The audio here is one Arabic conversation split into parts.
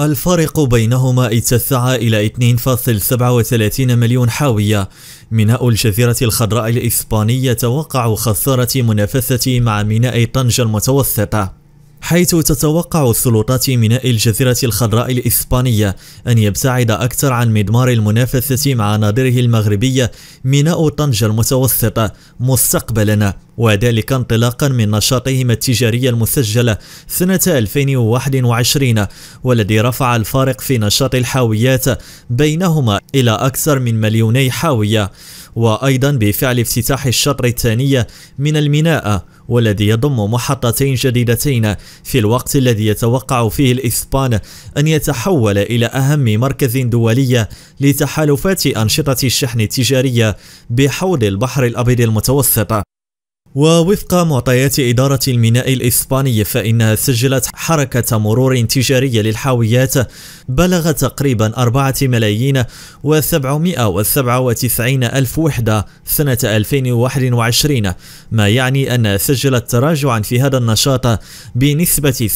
الفارق بينهما اتسع إلى 2.37 مليون حاوية ميناء الجزيرة الخضراء الإسبانية توقع خسارة منافسة مع ميناء طنجة المتوسطة حيث تتوقع السلطات ميناء الجزيرة الخضراء الإسبانية أن يبتعد أكثر عن مضمار المنافسة مع ناظره المغربية ميناء طنجة المتوسطة مستقبلا وذلك انطلاقا من نشاطهما التجاري المسجل سنة 2021 والذي رفع الفارق في نشاط الحاويات بينهما إلى أكثر من مليوني حاوية وأيضا بفعل افتتاح الشطر الثانية من الميناء والذي يضم محطتين جديدتين في الوقت الذي يتوقع فيه الإسبان أن يتحول إلى أهم مركز دولي لتحالفات أنشطة الشحن التجارية بحوض البحر الأبيض المتوسط ووفق معطيات إدارة الميناء الإسباني فإنها سجلت حركة مرور تجارية للحاويات بلغ تقريبا 4 ملايين و797 ألف وحدة سنة 2021 ما يعني أنها سجلت تراجعا في هذا النشاط بنسبة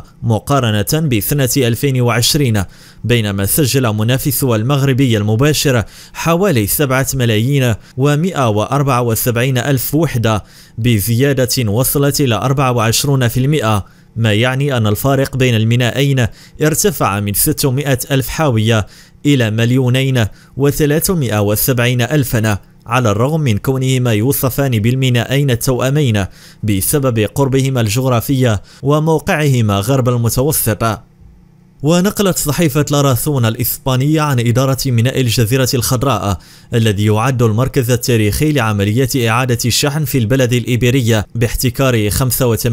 6% مقارنة بسنة 2020 بينما سجل منافسها المغربي المباشر حوالي 7 ملايين و174 ألف وحدة الوحدة بزيادة وصلت إلى 24% ما يعني أن الفارق بين المينائين ارتفع من 600 ألف حاوية إلى مليونين و370 ألفاً على الرغم من كونهما يوصفان بالمينائين التوأمين بسبب قربهما الجغرافية وموقعهما غرب المتوسط ونقلت صحيفة لاراثون الإسبانية عن إدارة ميناء الجزيرة الخضراء الذي يعد المركز التاريخي لعمليات إعادة الشحن في البلد الإيبيرية باحتكار 85%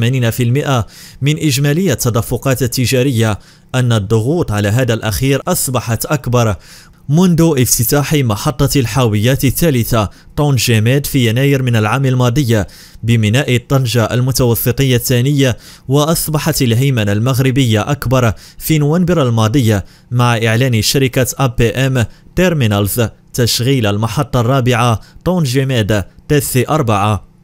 من إجمالي التدفقات التجارية أن الضغوط على هذا الأخير أصبحت أكبر منذ افتتاح محطة الحاويات الثالثة طنجميد في يناير من العام الماضي بميناء طنجة المتوسطية الثانية وأصبحت الهيمنة المغربية أكبر في نوفمبر الماضية مع إعلان شركة أب بي أم تيرمينالز تشغيل المحطة الرابعة طنجميد تسي أربعة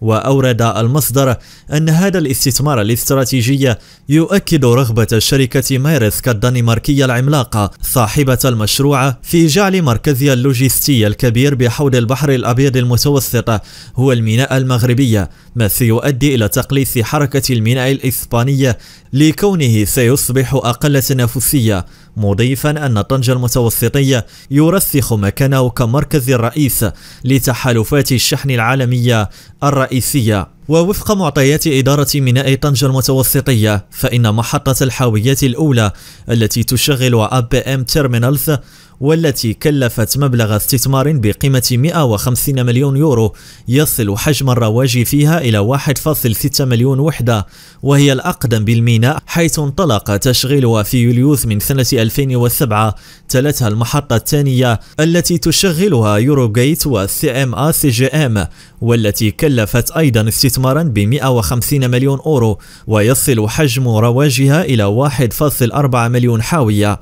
وأورد المصدر أن هذا الاستثمار الاستراتيجي يؤكد رغبة شركة مايرسك الدنماركية العملاقة صاحبة المشروع في جعل مركزها اللوجستي الكبير بحوض البحر الأبيض المتوسط هو الميناء المغربية ما سيؤدي إلى تقليص حركة الميناء الإسبانية لكونه سيصبح أقل تنافسية مضيفا أن طنجة المتوسطية يرسخ مكانه كمركز الرئيس لتحالفات الشحن العالمية الرئيسية ووفق معطيات إدارة ميناء طنجة المتوسطية فإن محطة الحاويات الأولى التي تشغل أب أم تيرمينالز والتي كلفت مبلغ استثمار بقيمة 150 مليون يورو يصل حجم الرواج فيها إلى 1.6 مليون وحدة وهي الأقدم بالميناء حيث انطلق تشغيلها في يوليوز من سنة 2007 تلتها المحطة الثانية التي تشغلها يوروغيت والسي ام سي جي ام والتي كلفت أيضا استثمارا ب 150 مليون أورو ويصل حجم رواجها إلى 1.4 مليون حاوية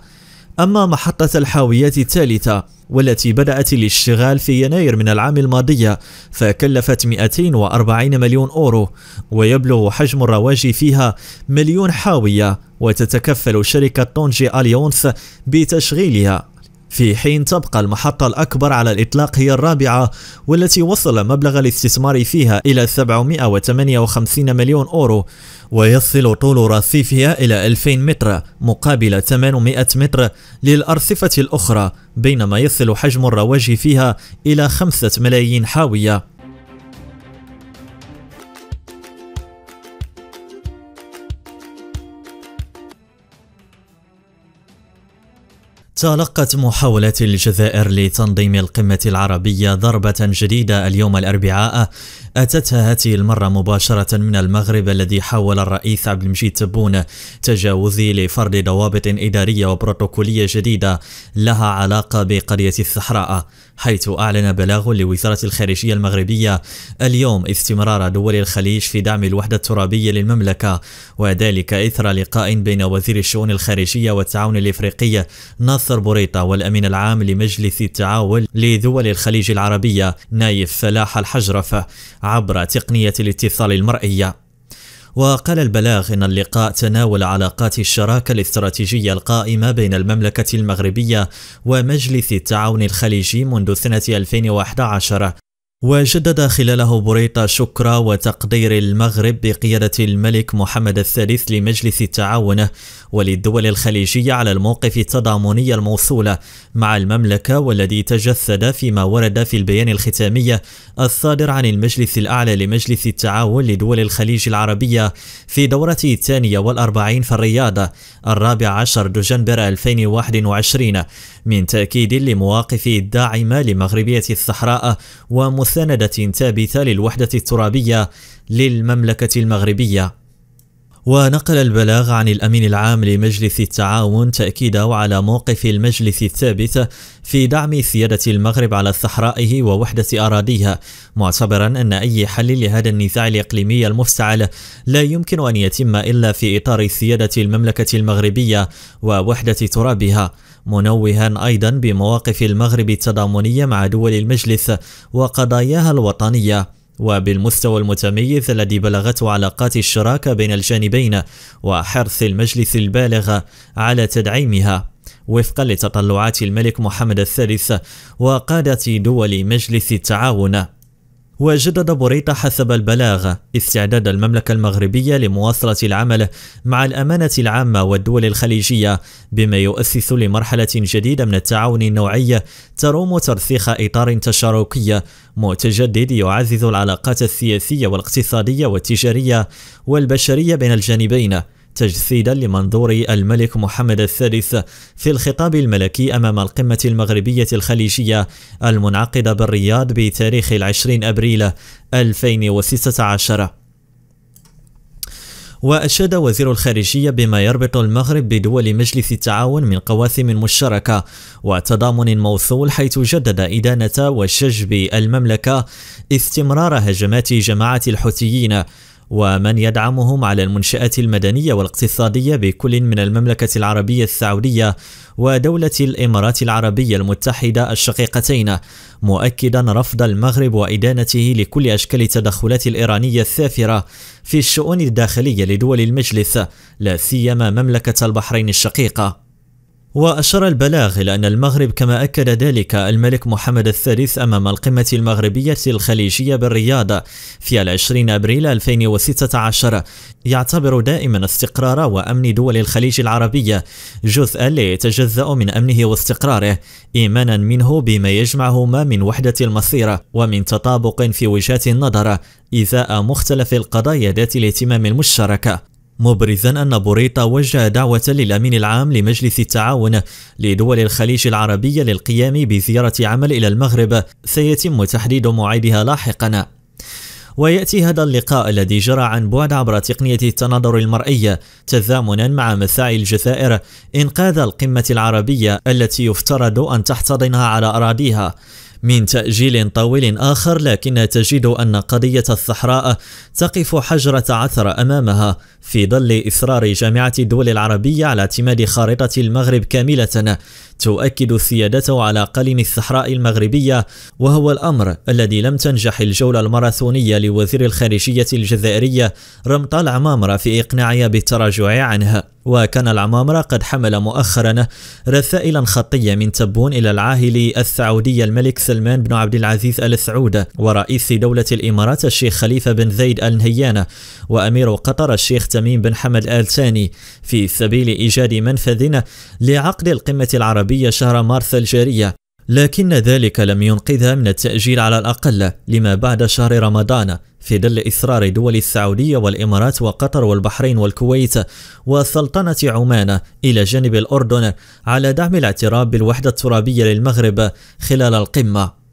أما محطة الحاويات الثالثة والتي بدأت الاشتغال في يناير من العام الماضي فكلفت 240 مليون أورو ويبلغ حجم الرواج فيها مليون حاوية وتتكفل شركة طونجي أليونس بتشغيلها في حين تبقى المحطة الأكبر على الإطلاق هي الرابعة والتي وصل مبلغ الاستثمار فيها إلى 758 مليون أورو ويصل طول رصيفها إلى 2000 متر مقابل 800 متر للأرصفة الأخرى بينما يصل حجم الرواج فيها إلى 5 ملايين حاوية تلقت محاولات الجزائر لتنظيم القمة العربية ضربة جديدة اليوم الأربعاء أتتها هذه المرة مباشرة من المغرب الذي حاول الرئيس عبد المجيد تبون تجاوزي لفرض ضوابط إدارية وبروتوكولية جديدة لها علاقة بقرية الصحراء حيث أعلن بلاغ لوزارة الخارجية المغربية اليوم استمرار دول الخليج في دعم الوحدة الترابية للمملكة وذلك إثر لقاء بين وزير الشؤون الخارجية والتعاون الإفريقي نص ناصر بوريطة والأمين العام لمجلس التعاون لدول الخليج العربية نايف فلاح الحجرفة عبر تقنية الاتصال المرئية وقال البلاغ إن اللقاء تناول علاقات الشراكة الاستراتيجية القائمة بين المملكة المغربية ومجلس التعاون الخليجي منذ سنة 2011 وجدد خلاله بوريطة شكر وتقدير المغرب بقيادة الملك محمد الثالث لمجلس التعاون وللدول الخليجية على الموقف التضامني الموصولة مع المملكة والذي تجسد فيما ورد في البيان الختامي الصادر عن المجلس الأعلى لمجلس التعاون لدول الخليج العربية في دورته الثانية والأربعين في الرياض الرابع عشر دجنبر 2021 من تأكيد لمواقف الداعمة لمغربية الصحراء ومثل مستندة ثابتة للوحدة الترابية للمملكة المغربية ونقل البلاغ عن الأمين العام لمجلس التعاون تأكيده على موقف المجلس الثابت في دعم سيادة المغرب على صحرائه ووحدة أراضيها معتبرا أن أي حل لهذا النزاع الإقليمي المفتعل لا يمكن أن يتم إلا في إطار سيادة المملكة المغربية ووحدة ترابها منوها أيضا بمواقف المغرب التضامنية مع دول المجلس وقضاياها الوطنية وبالمستوى المتميز الذي بلغته علاقات الشراكة بين الجانبين وحرص المجلس البالغ على تدعيمها وفقا لتطلعات الملك محمد الثالث وقادة دول مجلس التعاون وجدد بوريطة حسب البلاغ استعداد المملكة المغربية لمواصلة العمل مع الأمانة العامة والدول الخليجية بما يؤسس لمرحلة جديدة من التعاون النوعي تروم ترسيخ إطار تشاركي متجدد يعزز العلاقات السياسية والاقتصادية والتجارية والبشرية بين الجانبين تجسيدا لمنظور الملك محمد الثالث في الخطاب الملكي أمام القمة المغربية الخليجية المنعقدة بالرياض بتاريخ 20 أبريل 2016 وأشاد وزير الخارجية بما يربط المغرب بدول مجلس التعاون من قواسم مشتركة وتضامن موصول حيث جدد إدانة وشجب المملكة استمرار هجمات جماعة الحوثيين ومن يدعمهم على المنشآت المدنية والاقتصادية بكل من المملكة العربية السعودية ودولة الإمارات العربية المتحدة الشقيقتين مؤكدا رفض المغرب وإدانته لكل أشكال التدخلات الإيرانية الثافرة في الشؤون الداخلية لدول المجلس لا سيما مملكة البحرين الشقيقة وأشار البلاغ إلى أن المغرب كما أكد ذلك الملك محمد الثالث أمام القمة المغربية الخليجية بالرياض في العشرين أبريل 2016 يعتبر دائما استقرار وأمن دول الخليج العربية جزءا ليتجزأ من أمنه واستقراره إيمانا منه بما يجمعهما من وحدة المصير ومن تطابق في وجهات النظر إذاء مختلف القضايا ذات الاهتمام المشتركة مبرزا أن بوريطا وجه دعوة للأمين العام لمجلس التعاون لدول الخليج العربية للقيام بزيارة عمل إلى المغرب سيتم تحديد موعدها لاحقا ويأتي هذا اللقاء الذي جرى عن بعد عبر تقنية التناظر المرئي تزامنا مع مساعي الجزائر إنقاذ القمة العربية التي يفترض أن تحتضنها على أراضيها من تأجيل طويل آخر لكن تجد أن قضية الصحراء تقف حجرة عثر أمامها في ظل إصرار جامعة الدول العربية على اعتماد خارطة المغرب كاملة تؤكد سيادته على قلم الصحراء المغربية وهو الأمر الذي لم تنجح الجولة الماراثونية لوزير الخارجية الجزائرية رمطال عمامرة في إقناعها بالتراجع عنها وكان العمامرة قد حمل مؤخرا رسائلا خطية من تبون إلى العاهل السعودي الملك سلمان بن عبد العزيز آل سعود ورئيس دولة الإمارات الشيخ خليفة بن زيد آل نهيان وأمير قطر الشيخ تميم بن حمد آل ثاني في سبيل إيجاد منفذ لعقد القمة العربية شهر مارس الجارية لكن ذلك لم ينقذها من التأجيل على الأقل لما بعد شهر رمضان في ظل إصرار دول السعودية والإمارات وقطر والبحرين والكويت وسلطنة عمان إلى جانب الأردن على دعم الاعتراف بالوحدة الترابية للمغرب خلال القمة